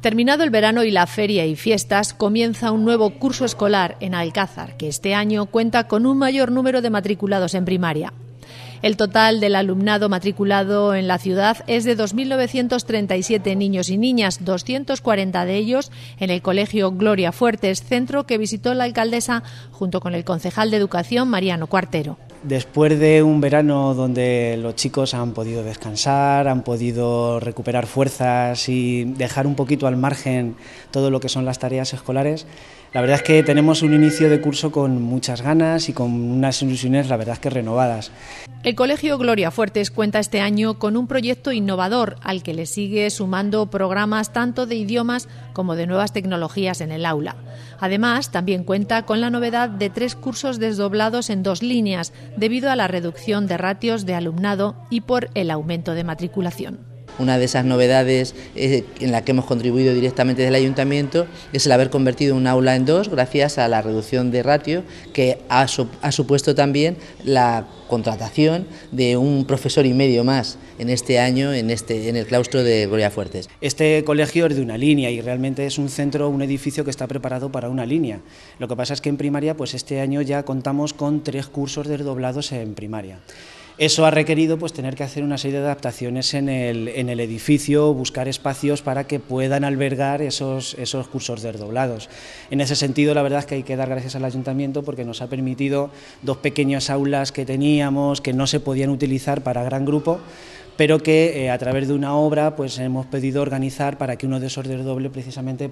Terminado el verano y la feria y fiestas, comienza un nuevo curso escolar en Alcázar, que este año cuenta con un mayor número de matriculados en primaria. El total del alumnado matriculado en la ciudad es de 2.937 niños y niñas, 240 de ellos en el Colegio Gloria Fuertes, centro que visitó la alcaldesa junto con el concejal de Educación Mariano Cuartero. Después de un verano donde los chicos han podido descansar, han podido recuperar fuerzas y dejar un poquito al margen todo lo que son las tareas escolares, la verdad es que tenemos un inicio de curso con muchas ganas y con unas ilusiones, la verdad que renovadas. El Colegio Gloria Fuertes cuenta este año con un proyecto innovador al que le sigue sumando programas tanto de idiomas como de nuevas tecnologías en el aula. Además, también cuenta con la novedad de tres cursos desdoblados en dos líneas debido a la reducción de ratios de alumnado y por el aumento de matriculación. Una de esas novedades eh, en la que hemos contribuido directamente del ayuntamiento es el haber convertido un aula en dos gracias a la reducción de ratio que ha, supuesto también la contratación de un profesor y medio más en este año en, este, en el claustro de Gloria Fuertes. Este colegio es de una línea y realmente es un centro, un edificio que está preparado para una línea. Lo que pasa es que en primaria pues este año ya contamos con tres cursos desdoblados en primaria. Eso ha requerido pues, tener que hacer una serie de adaptaciones en el, edificio, buscar espacios para que puedan albergar esos, esos cursos desdoblados. En ese sentido, la verdad es que hay que dar gracias al ayuntamiento porque nos ha permitido dos pequeñas aulas que teníamos, que no se podían utilizar para gran grupo, pero que eh, a través de una obra pues hemos pedido organizar para que uno de esos doble precisamente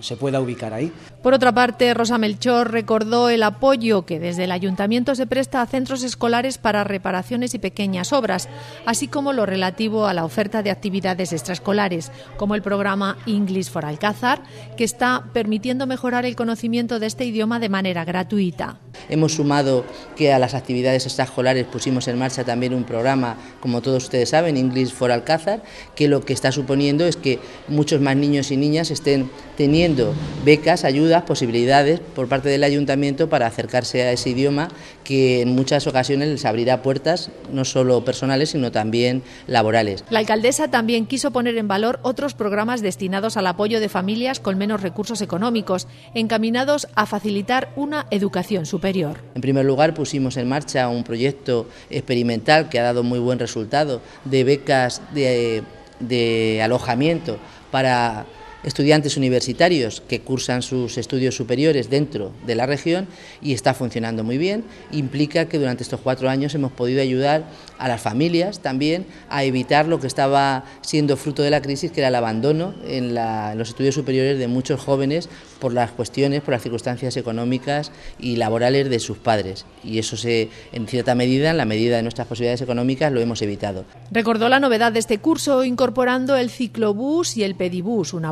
se pueda ubicar ahí. Por otra parte, Rosa Melchor recordó el apoyo que desde el ayuntamiento se presta a centros escolares para reparaciones y pequeñas obras, así como lo relativo a la oferta de actividades extraescolares, como el programa English for Alcázar, que está permitiendo mejorar el conocimiento de este idioma de manera gratuita. Hemos sumado que a las actividades extraescolares pusimos en marcha también un programa, como todos ustedes saben, English for Alcázar, que lo que está suponiendo es que muchos más niños y niñas estén teniendo becas, ayudas, posibilidades por parte del ayuntamiento para acercarse a ese idioma que en muchas ocasiones les abrirá puertas no solo personales sino también laborales. La alcaldesa también quiso poner en valor otros programas destinados al apoyo de familias con menos recursos económicos, encaminados a facilitar una educación superior. En primer lugar, pusimos en marcha un proyecto experimental que ha dado muy buen resultado de becas de alojamiento para estudiantes universitarios que cursan sus estudios superiores dentro de la región y está funcionando muy bien. Implica que durante estos cuatro años hemos podido ayudar a las familias también a evitar lo que estaba siendo fruto de la crisis, que era el abandono en, los estudios superiores de muchos jóvenes por las cuestiones, por las circunstancias económicas y laborales de sus padres. Y eso se, en cierta medida, en la medida de nuestras posibilidades económicas, lo hemos evitado. Recordó la novedad de este curso incorporando el ciclobus y el pedibus... una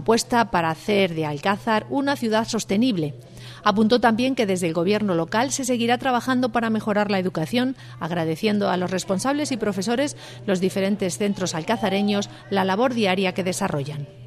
para hacer de Alcázar una ciudad sostenible. Apuntó también que desde el gobierno local se seguirá trabajando para mejorar la educación, agradeciendo a los responsables y profesores los diferentes centros alcazareños la labor diaria que desarrollan.